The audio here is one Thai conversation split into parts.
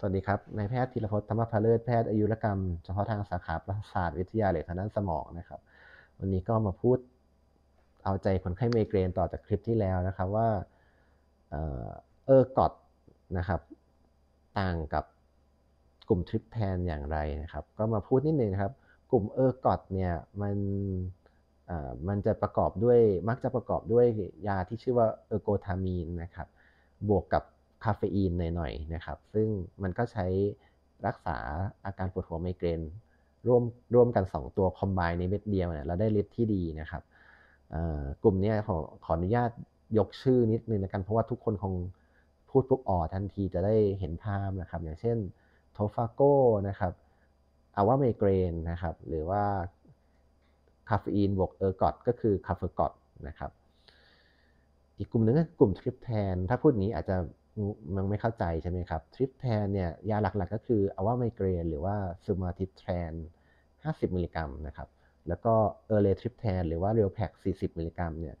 สวัสดีครับนายแพทย์ธีรพจน์ธรรมพาเลิศ แพทย์อายุรกรรม เฉพาะทางสาขาประสาทวิทยาเหล็กทางด้านสมองนะครับวันนี้ก็มาพูดเอาใจคนไข้ไมเกรนต่อจากคลิปที่แล้วนะครับว่าเออกอดนะครับต่างกับกลุ่มทริปแพนอย่างไรนะครับก็มาพูดนิดนึงครับกลุ่มเออกอดเนี่ยมันมันจะประกอบด้วยมักจะประกอบด้วยยาที่ชื่อว่าเออโกทามีนนะครับบวกกับคาเฟอีนหน่อยๆนะครับ ซึ่งมันก็ใช้รักษาอาการปวดหัวไมเกรนร่วมร่วมกัน 2 ตัวคอมไบในเม็ดเดียวเนี่ยเราได้ฤทธิ์ที่ดีนะครับกลุ่มนี้ขอขออนุญาตยกชื่อนิดนึงนะกันเพราะว่าทุกคนคงพูดปุ๊บอ๋อทันทีจะได้เห็นภาพนะครับ อย่างเช่นโทฟาโก้นะครับอาว่าไมเกรนนะครับหรือว่าคาเฟอีนบวกเออร์กอดก็คือคาเฟอร์กอดนะครับอีกกลุ่มนึงก็กลุ่มทริปแทนถ้าพูดนี้อาจจะมันไม่เข้าใจใช่ไหมครับทริปแทนเนี่ยยาหลักๆก็คืออว่าไมเกรนหรือว่าซูมาทิปแทน50 มิลลิกรัมนะครับ แล้วก็เออเลทริปแทนหรือว่าเรลแพค 40 มิลลิกรัมเนี่ย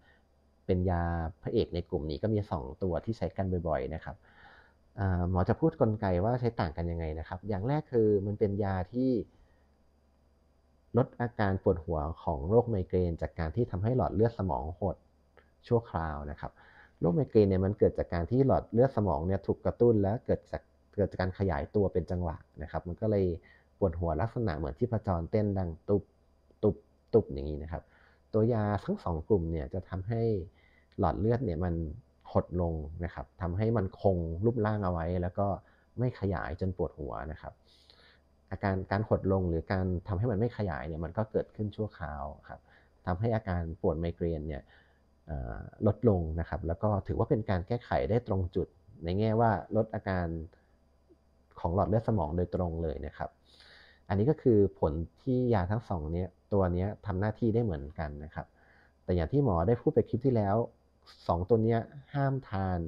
เป็นยาพระเอกในกลุ่มนี้ก็มี 2 ตัวที่ใช้กันบ่อยๆ นะครับหมอจะพูดกลไกว่าใช้ต่างกันยังไงนะครับ อย่างแรกคือมันเป็นยาที่ ลดอาการปวดหัวของโรคไมเกรนจากการที่ทำให้หลอดเลือดสมองหดชั่วคราวนะครับโรคไมเกรนเนี่ยมันเกิดจากการที่หลอดเลือดสมองเนี่ยถูกกระตุ้นแล้วเกิดจากเกิดจากการขยายตัวเป็นจังหวะนะครับ มันก็เลยปวดหัวลักษณะเหมือนที่ประจรเต้นดังตุบตุบตุบอย่างนี้นะครับ ตัวยาทั้งสองกลุ่มเนี่ยจะทำให้หลอดเลือดเนี่ยมันหดลงนะครับทำให้มันคงรูปร่างเอาไว้ แล้วก็ไม่ขยายจนปวดหัวนะครับ อาการการหดลงหรือการทำให้มันไม่ขยายเนี่ยมันก็เกิดขึ้นชั่วคราวครับทำให้อาการปวดไมเกรนเนี่ยลดลงนะครับ แล้วก็ถือว่าเป็นการแก้ไขได้ตรงจุด ในแง่ว่าลดอาการของหลอดเลือดสมองโดยตรงเลยนะครับ อันนี้ก็คือผลที่ยาทั้งสองนี้ตัวนี้ทำหน้าที่ได้เหมือนกันนะครับ แต่อย่างที่หมอได้พูดไปคลิปที่แล้ว 2 ตัวนี้ห้ามทาน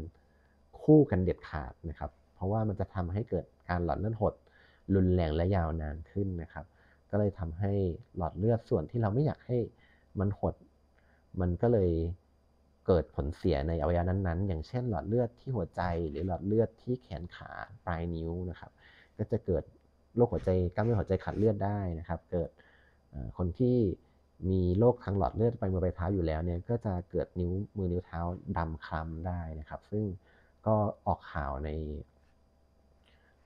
คู่กันเด็ดขาดนะครับ เพราะว่ามันจะทำให้เกิดการหลอดเลือดหด รุนแรงและยาวนานขึ้นนะครับ ก็เลยทำให้หลอดเลือดส่วนที่เราไม่อยากให้มันหด มันก็เลยเกิดผลเสียในอวัยวะนั้นๆ อย่างเช่น หลอดเลือดที่หัวใจหรือหลอดเลือดที่แขนขาปลายนิ้วนะครับ ก็จะเกิดโรคหัวใจกล้ามเนื้อหัวใจขาดเลือดได้นะครับ เกิดคนที่มีโรคทางหลอดเลือดไปมือไปเท้าอยู่แล้วเนี่ย ก็จะเกิดนิ้วมือนิ้วเท้าดำคล้ำได้นะครับ ซึ่งก็ออกข่าวใน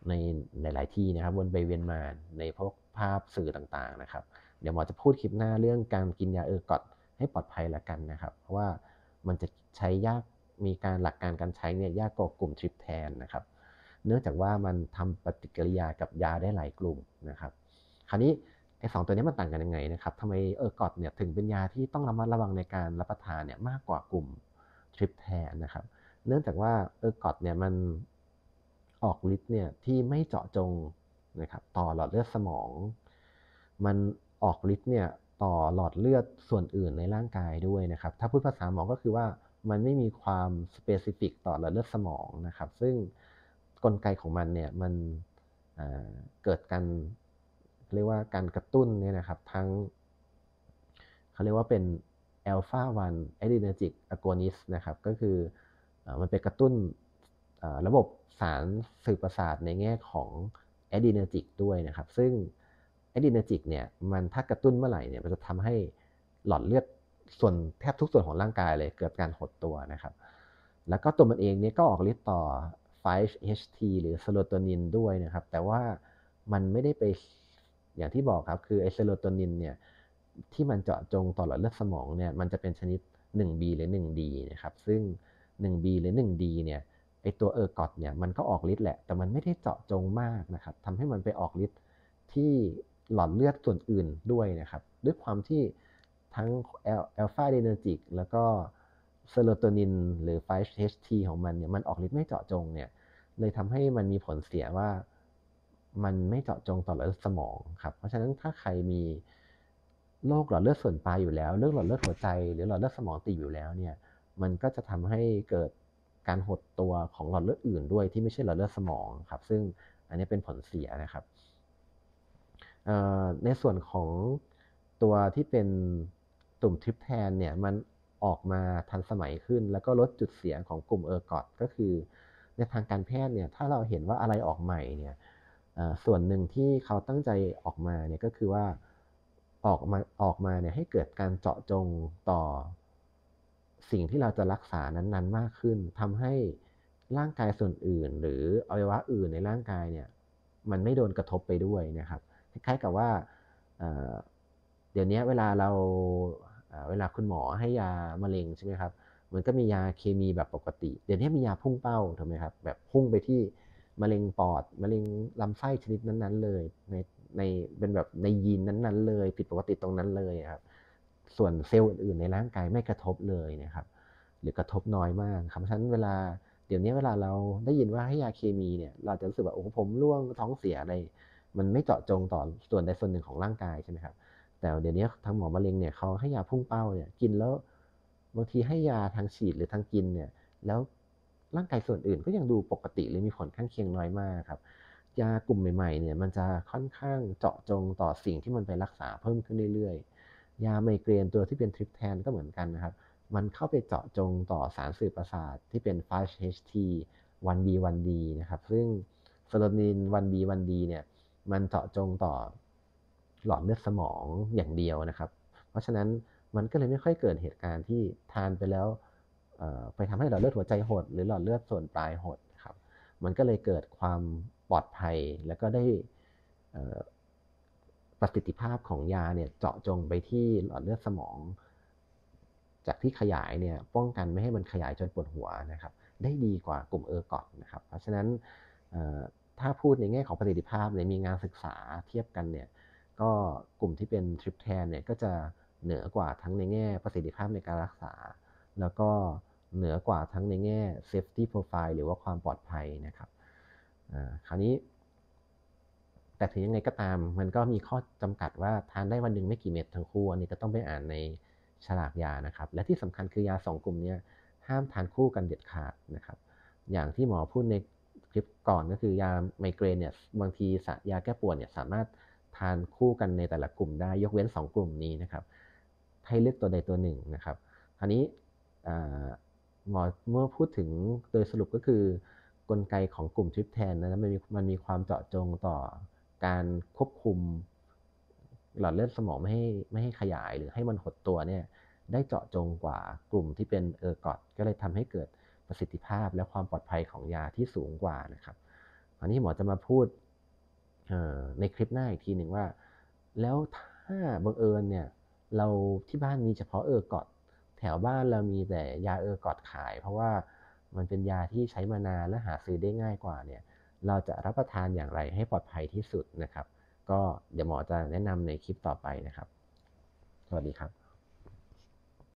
ในหลายๆที่นะครับ บนใบเวียนมาในพวกภาพสื่อต่าง ๆนะครับ เดี๋ยวหมอจะพูดคลิปหน้าเรื่องการกินยาเออกอดให้ปลอดภัยละกันนะครับ เพราะว่ามันจะใช้ยากมีการหลักการการใช้เนี่ยยากกว่ากลุ่มทริปแทนนะครับ เนื่องจากว่ามันทำปฏิกิริยากับยาได้หลายกลุ่มนะครับ คราวนี้ไอ้สตัวนี้มันต่างกันยังไงนะครับทำไมเออกอดเนี่ยถึงเป็นยาที่ต้องระมัดระวังในการรับประทานเนี่ย มากกว่ากลุ่มทริปแทนนะครับ เนื่องจากว่าเออกอดเนี่ยมันออกฤทธิ์เนี่ยที่ไม่เจาะจงนะครับ ต่อหลอดเลือดสมอง มันออกฤทธิ์เนี่ยต่อหลอดเลือดส่วนอื่นในร่างกายด้วยนะครับ ถ้าพูดภาษาหมอก็คือว่ามันไม่มีความสเปซิฟิกต่อหลอดเลือดสมองนะครับ ซึ่งกลไกของมันเนี่ยมันเกิดการเรียกว่าการกระตุ้นเนี่ยนะครับ ทั้งเขาเรียกว่าเป็นอ alpha 1 adrenergic agonist นะครับ ก็คือมันเป็นกระตุ้นระบบสารสื่อประสาทในแง่ของ adrenergic ด้วยนะครับ ซึ่งไอดินจิกเนี่ยมันถ้ากระตุ้นเมื่อไหร่เนี่ยมันจะทำให้หลอดเลือดส่วนแทบทุกส่วนของร่างกายเลยเกิดการหดตัวนะครับ แล้วก็ตัวมันเองเนี่ยก็ออกฤทธิ์ต่อ 5-HT หรือเซโรโทนินด้วยนะครับแต่ว่ามันไม่ได้ไปอย่างที่บอกครับ คือไอเซโรโทนินเนี่ยที่มันเจาะจงต่อหลอดเลือดสมองเนี่ยมันจะเป็นชนิด 1B หรือ 1D นะครับซึ่ง 1B หรือ 1D เนี่ยไอตัวเออร์กอดเนี่ยมันก็ออกฤทธิ์แหละ แต่มันไม่ได้เจาะจงมากนะครับทำให้มันไปออกฤทธิ์ที่หลอดเลือดส่วนอื่นด้วยนะครับ ด้วยความที่ทั้งแอลฟาเดเนจิกแล้วก็เซโรโทนินหรือ 5-HT ของมันเนี่ยมันออกฤทธิ์ไม่เจาะจงเนี่ย เลยทำให้มันมีผลเสียว่ามันไม่เจาะจงต่อหลอดเลือดสมอง ครับ เพราะฉะนั้นถ้าใครมีโรคหลอดเลือดส่วนปลายอยู่แล้ว เรื่องหลอดเลือดหัวใจ หรือหลอดเลือดสมองตีอยู่แล้วเนี่ย มันก็จะทำให้เกิดการหดตัวของหลอดเลือดอื่น ด้วยที่ไม่ใช่หลอดเลือดสมองครับ ซึ่งอันนี้เป็นผลเสียนะครับในส่วนของตัวที่เป็นตุ่มทิปแทนเนี่ยมันออกมาทันสมัยขึ้นแล้วก็ลดจุดเสียของกลุ่มเออร์กอดก็คือ ในทางการแพทย์เนี่ยถ้าเราเห็นว่าอะไรออกใหม่เนี่ยส่วนหนึ่งที่เขาตั้งใจออกมาเนี่ยก็คือว่าออกมาออกมาเนี่ยให้เกิดการเจาะจงต่อสิ่งที่เราจะรักษานั้นๆ มากขึ้น ทำให้ร่างกายส่วนอื่นหรืออวัยวะอื่นในร่างกายเนี่ยมันไม่โดนกระทบไปด้วยนะครับคล้ายๆกับว่า เดี๋ยวนี้เวลาเรา เวลาคุณหมอให้ยามะเร็งใช่ไหมครับมันก็มียาเคมีแบบปกติ เดี๋ยวนี้มียาพุ่งเป้าถูกไหมครับ แบบพุ่งไปที่มะเร็งปอดมะเร็งลำไส้ชนิดนั้นๆเลย ในในเป็นแบบในยีนนั้นๆ เลย ผิดปกติตรงนั้นเลยครับ ส่วนเซลล์อื่นๆในร่างกายไม่กระทบเลยนะครับ หรือกระทบน้อยมากครับเพราะฉะนั้นเวลา เดี๋ยวนี้เวลาเราได้ยินว่าให้ยาเคมีเนี่ย เราจะรู้สึกว่าโอ้ผมร่วงท้องเสียอะไรมันไม่เจาะจงต่อส่วนใดส่วนหนึ่งของร่างกายใช่ไหมครับ แต่เดี๋ยวนี้ทางหมอมะเร็งเนี่ยเขาให้ยาพุ่งเป้าเนี่ย กินแล้วบางทีให้ยาทางฉีดหรือทางกินเนี่ย แล้วร่างกายส่วนอื่นก็ยังดูปกติหรือมีผลข้างเคียงน้อยมากครับ ยากลุ่มใหม่ ๆ เนี่ยมันจะค่อนข้างเจาะจงต่อสิ่งที่มันไปรักษาเพิ่มขึ้นเรื่อยๆ ยาไมเกรนตัวที่เป็นทริปแทนก็เหมือนกันนะครับ มันเข้าไปเจาะจงต่อสารสื่อประสาทที่เป็น 5-HT 1B 1D นะครับ ซึ่งโซโลนิน 1B 1D เนี่ยมันเจาะจงต่อหลอดเลือดสมองอย่างเดียวนะครับ เพราะฉะนั้นมันก็เลยไม่ค่อยเกิดเหตุการณ์ที่ทานไปแล้วไปทำให้หลอดเลือดหัวใจหด หรือหลอดเลือดส่วนปลายหดครับมันก็เลยเกิดความปลอดภัยแล้วก็ได้ประสิทธิภาพของยาเนี่ยเจาะจงไปที่หลอดเลือดสมอง จากที่ขยายเนี่ยป้องกันไม่ให้มันขยายจนปวดหัวนะครับได้ดีกว่ากลุ่มเออร์กอดนะครับ เพราะฉะนั้นถ้าพูดในแง่ของประสิทธิภาพเนี่ยมีงานศึกษาเทียบกันเนี่ย ก็กลุ่มที่เป็นทริปแทนเนี่ยก็จะเหนือกว่าทั้งในแง่ประสิทธิภาพในการรักษา แล้วก็เหนือกว่าทั้งในแง่เซฟตี้โปรไฟล์หรือว่าความปลอดภัยนะครับคราวนี้แต่ถึงยังไงก็ตามมันก็มีข้อจำกัดว่าทานได้วันหนึ่งไม่กี่เม็ดทั้งคู่ อันนี้ก็ต้องไปอ่านในฉลากยานะครับ และที่สำคัญคือยา 2 กลุ่มนี้ห้ามทานคู่กันเด็ดขาดนะครับ อย่างที่หมอพูดในคลิปก่อนก็คือยาไมเกรนเนี่ยบางทียาแก้ปวดเนี่ยสามารถทานคู่กันในแต่ละกลุ่มได้ยกเว้น 2 กลุ่มนี้นะครับให้เลือกตัวใดตัวหนึ่งนะครับคราวนี้หมอเมื่อพูดถึงโดยสรุปก็คือ กลไกของกลุ่มทริปแทนนะมันมีมันมีความเจาะจงต่อการควบคุม หลอดเลือดสมองไม่ให้ไม่ให้ขยายหรือให้มันหดตัวเนี่ยได้เจาะจงกว่ากลุ่มที่เป็นเออร์กอดก็เลยทำให้เกิดประสิทธิภาพและความปลอดภัยของยาที่สูงกว่านะครับอันนี้หมอจะมาพูดในคลิปหน้าอีกทีหนึ่งว่า แล้วถ้าบังเอิญเนี่ย เราที่บ้านมีเฉพาะเออกอดแถวบ้านเรามีแต่ยาเออกอดขาย เพราะว่ามันเป็นยาที่ใช้มานานและหาซื้อได้ง่ายกว่าเนี่ย เราจะรับประทานอย่างไร ให้ปลอดภัยที่สุดนะครับ ก็เดี๋ยวหมอจะแนะนำในคลิปต่อไปนะครับ สวัสดีครับ